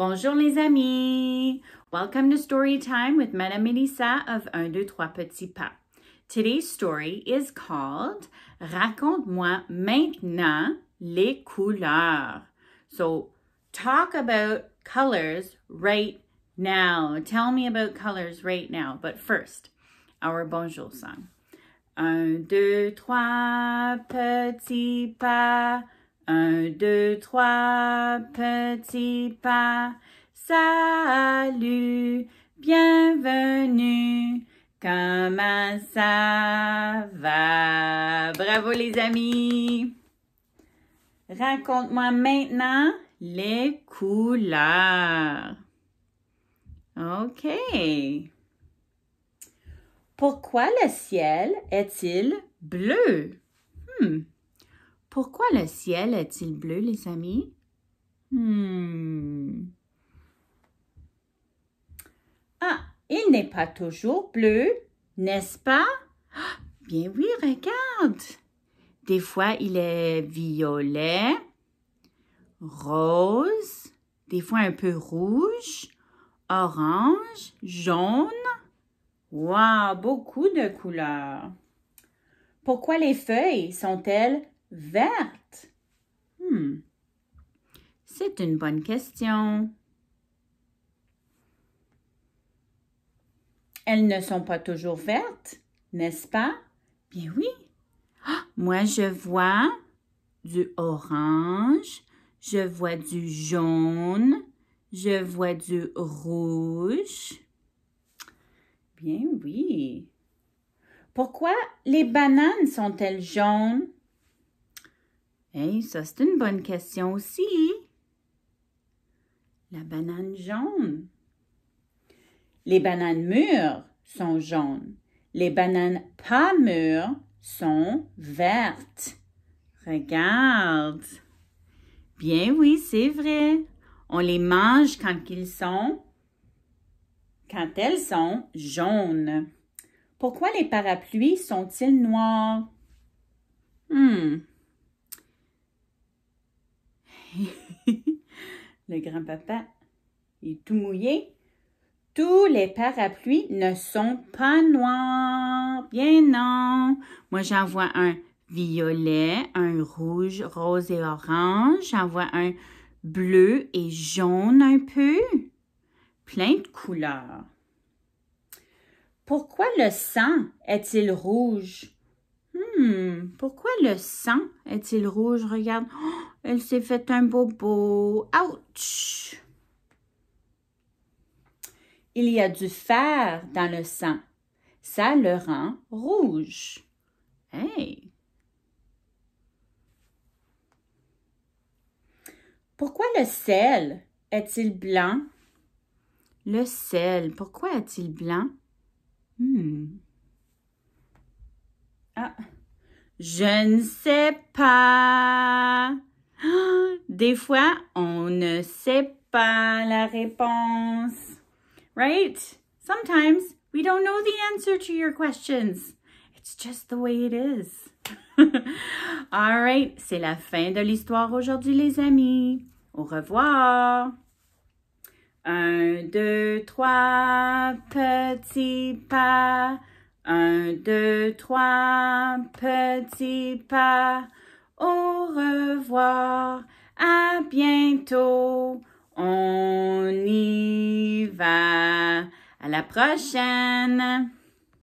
Bonjour les amis! Welcome to Story Time with Madame Melissa of Un, Deux, Trois Petits Pas. Today's story is called Raconte-moi maintenant les couleurs. So, talk about colors right now. Tell me about colors right now. But first, our bonjour song. Un, deux, trois petits pas. Un, deux, trois petits pas, salut, bienvenue, comment ça va? Bravo les amis! Raconte-moi maintenant les couleurs. OK. Pourquoi le ciel est-il bleu? Hmm. Pourquoi le ciel est-il bleu, les amis? Hmm. Ah, il n'est pas toujours bleu, n'est-ce pas? bien oui, regarde. Des fois, il est violet, rose, des fois un peu rouge, orange, jaune. Wow, beaucoup de couleurs. Pourquoi les feuilles sont-elles verte? Hmm. C'est une bonne question. Elles ne sont pas toujours vertes, n'est-ce pas? Bien oui. Ah, moi, je vois du orange, je vois du jaune, je vois du rouge. Bien oui. Pourquoi les bananes sont-elles jaunes? ça, c'est une bonne question aussi. La banane jaune. Les bananes mûres sont jaunes. Les bananes pas mûres sont vertes. Regarde. Bien oui, c'est vrai. On les mange quand qu'ils sont, quand elles sont jaunes. Pourquoi les parapluies sont-ils noirs? Hmm, le grand-papa est tout mouillé. Tous les parapluies ne sont pas noirs. Bien non. Moi, j'en vois un violet, un rouge, rose et orange. J'en vois un bleu et jaune un peu. Plein de couleurs. Pourquoi le sang est-il rouge? Hmm, pourquoi le sang est-il rouge? Regarde, oh, elle s'est fait un bobo. Ouch! Il y a du fer dans le sang. Ça le rend rouge. Hey! Pourquoi le sel est-il blanc? Le sel, pourquoi est-il blanc? Je ne sais pas. Des fois, on ne sait pas la réponse. Right? Sometimes we don't know the answer to your questions. It's just the way it is. All right, c'est la fin de l'histoire aujourd'hui, les amis. Au revoir. Un, deux, trois petits pas. Un, deux, trois petits pas. Au revoir, à bientôt. On y va. À la prochaine.